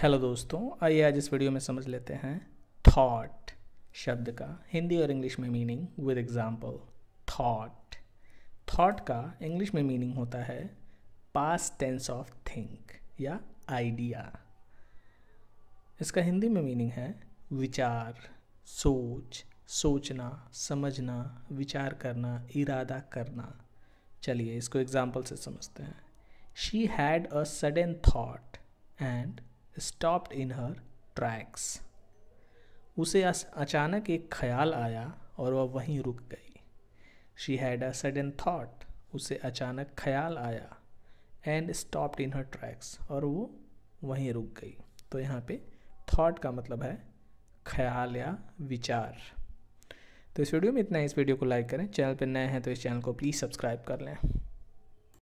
hello दोस्तों आइए आज इस वीडियो में समझ लेते हैं थॉट शब्द का हिंदी और इंग्लिश में meaning with example thought thought का इंग्लिश में मीनिंग होता है पास टेंस ऑफ थिंक या आइडिया इसका हिंदी में मीनिंग है विचार सोच सोचना समझना विचार करना इरादा करना चलिए इसको एग्जाम्पल से समझते हैं she had a sudden thought and stopped in her tracks उसे अचानक एक ख्याल आया और वह वहीं रुक गई she had a sudden thought उसे अचानक ख्याल आया and stopped in her tracks और वो वहीं रुक गई तो यहाँ पे थाट का मतलब है ख्याल या विचार तो इस वीडियो में इतना ही इस वीडियो को लाइक करें चैनल पर नए हैं तो इस चैनल को प्लीज़ सब्सक्राइब कर लें